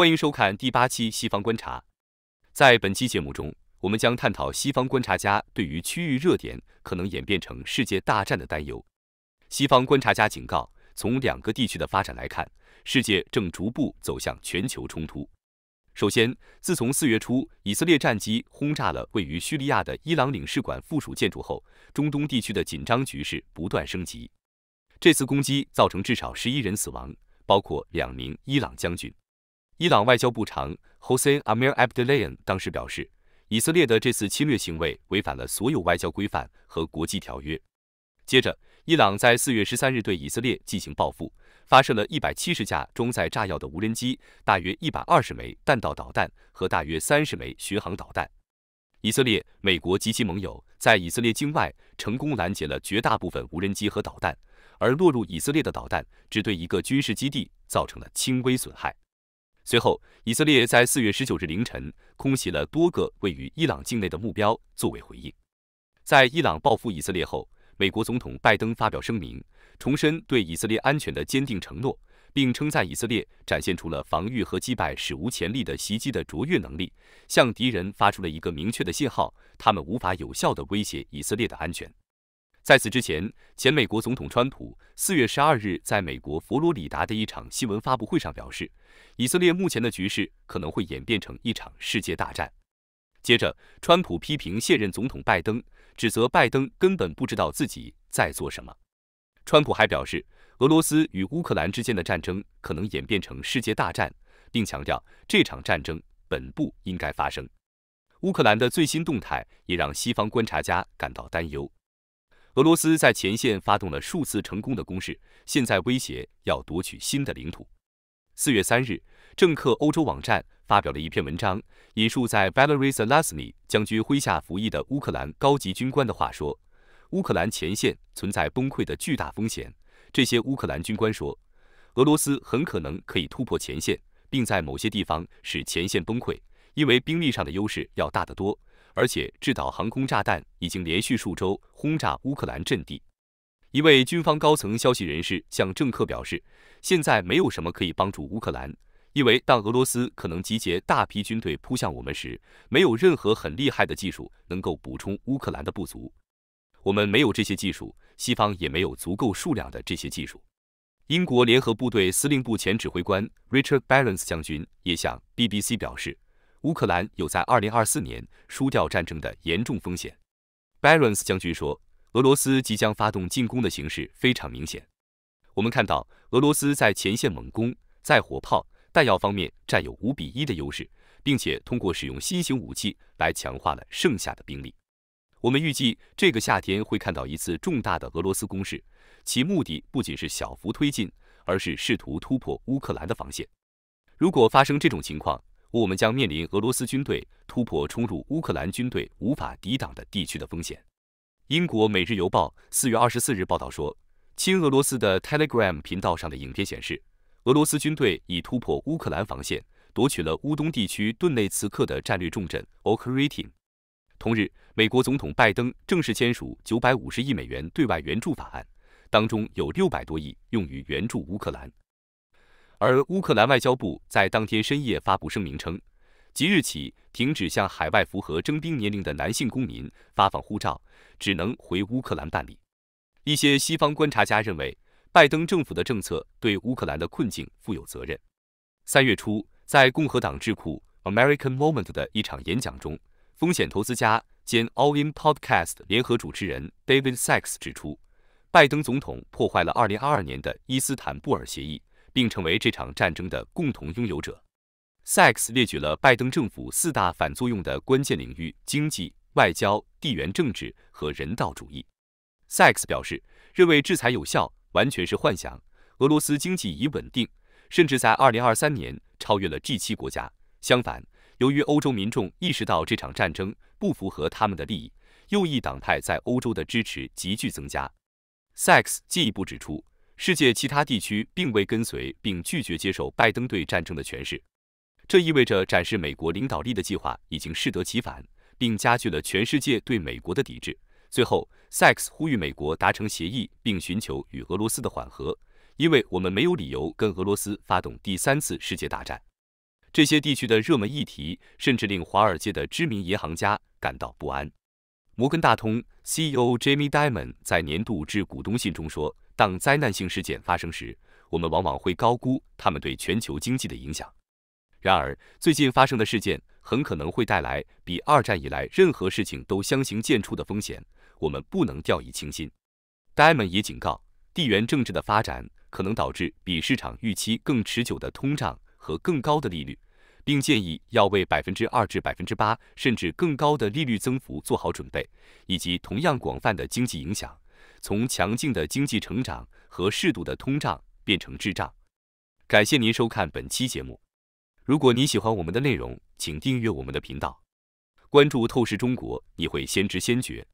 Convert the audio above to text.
欢迎收看第八期《西方观察》。在本期节目中，我们将探讨西方观察家对于区域热点可能演变成世界大战的担忧。西方观察家警告，从两个地区的发展来看，世界正逐步走向全球冲突。首先，自从四月初以色列战机轰炸了位于叙利亚的伊朗领事馆附属建筑后，中东地区的紧张局势不断升级。这次攻击造成至少十一人死亡，包括两名伊朗将军。伊朗外交部长 Hossein a m i r a b d u l l a l e n 当时表示，以色列的这次侵略行为违反了所有外交规范和国际条约。接着，伊朗在四月十三日对以色列进行报复，发射了一百七十架装载炸药的无人机，大约一百二十枚弹道导弹和大约三十枚巡航导弹。以色列、美国及其盟友在以色列境外成功拦截了绝大部分无人机和导弹，而落入以色列的导弹只对一个军事基地造成了轻微损害。随后，以色列在四月十九日凌晨空袭了多个位于伊朗境内的目标。作为回应，在伊朗报复以色列后，美国总统拜登发表声明，重申对以色列安全的坚定承诺，并称赞以色列展现出了防御和击败史无前例的袭击的卓越能力，向敌人发出了一个明确的信号：他们无法有效地威胁以色列的安全。在此之前，前美国总统川普四月十二日在美国佛罗里达的一场新闻发布会上表示，以色列目前的局势可能会演变成一场世界大战。接着，川普批评现任总统拜登，指责拜登根本不知道自己在做什么。川普还表示，俄罗斯与乌克兰之间的战争可能演变成世界大战，并强调这场战争本不应该发生。乌克兰的最新动态也让西方观察家感到担忧。俄罗斯在前线发动了数次成功的攻势，现在威胁要夺取新的领土。四月三日，政客欧洲网站发表了一篇文章，引述在 Valeriy Zelensky 将军麾下服役的乌克兰高级军官的话说：“乌克兰前线存在崩溃的巨大风险。”这些乌克兰军官说：“俄罗斯很可能可以突破前线，并在某些地方使前线崩溃，因为兵力上的优势要大得多。”而且，制导航空炸弹已经连续数周轰炸乌克兰阵地。一位军方高层消息人士向政客表示：“现在没有什么可以帮助乌克兰，因为当俄罗斯可能集结大批军队扑向我们时，没有任何很厉害的技术能够补充乌克兰的不足。我们没有这些技术，西方也没有足够数量的这些技术。”英国联合部队司令部前指挥官 Richard Balance 将军也向 BBC 表示。乌克兰有在2024年输掉战争的严重风险 b a r o n s 将军说：“俄罗斯即将发动进攻的形势非常明显。我们看到俄罗斯在前线猛攻，在火炮、弹药方面占有五比一的优势，并且通过使用新型武器来强化了剩下的兵力。我们预计这个夏天会看到一次重大的俄罗斯攻势，其目的不仅是小幅推进，而是试图突破乌克兰的防线。如果发生这种情况，我们将面临俄罗斯军队突破、冲入乌克兰军队无法抵挡的地区的风险。英国《每日邮报》四月二十四日报道说，亲俄罗斯的 Telegram 频道上的影片显示，俄罗斯军队已突破乌克兰防线，夺取了乌东地区顿内茨克的战略重镇 o c h r a t i n 同日，美国总统拜登正式签署九百五十亿美元对外援助法案，当中有六百多亿用于援助乌克兰。而乌克兰外交部在当天深夜发布声明称，即日起停止向海外符合征兵年龄的男性公民发放护照，只能回乌克兰办理。一些西方观察家认为，拜登政府的政策对乌克兰的困境负有责任。三月初，在共和党智库 American Moment 的一场演讲中，风险投资家兼 All In Podcast 联合主持人 David Sachs 指出，拜登总统破坏了2022年的伊斯坦布尔协议。并成为这场战争的共同拥有者。s a c s 列举了拜登政府四大反作用的关键领域：经济、外交、地缘政治和人道主义。s a c s 表示，认为制裁有效完全是幻想。俄罗斯经济已稳定，甚至在2023年超越了 G7 国家。相反，由于欧洲民众意识到这场战争不符合他们的利益，右翼党派在欧洲的支持急剧增加。s a c s 进一步指出。世界其他地区并未跟随并拒绝接受拜登对战争的诠释，这意味着展示美国领导力的计划已经适得其反，并加剧了全世界对美国的抵制。最后 s 克斯呼吁美国达成协议，并寻求与俄罗斯的缓和，因为我们没有理由跟俄罗斯发动第三次世界大战。这些地区的热门议题甚至令华尔街的知名银行家感到不安。摩根大通 CEO Jamie Dimon 在年度致股东信中说，当灾难性事件发生时，我们往往会高估他们对全球经济的影响。然而，最近发生的事件很可能会带来比二战以来任何事情都相形见绌的风险，我们不能掉以轻心。Dimon 也警告，地缘政治的发展可能导致比市场预期更持久的通胀和更高的利率。并建议要为百分之二至百分之八，甚至更高的利率增幅做好准备，以及同样广泛的经济影响，从强劲的经济成长和适度的通胀变成滞胀。感谢您收看本期节目。如果你喜欢我们的内容，请订阅我们的频道，关注“透视中国”，你会先知先觉。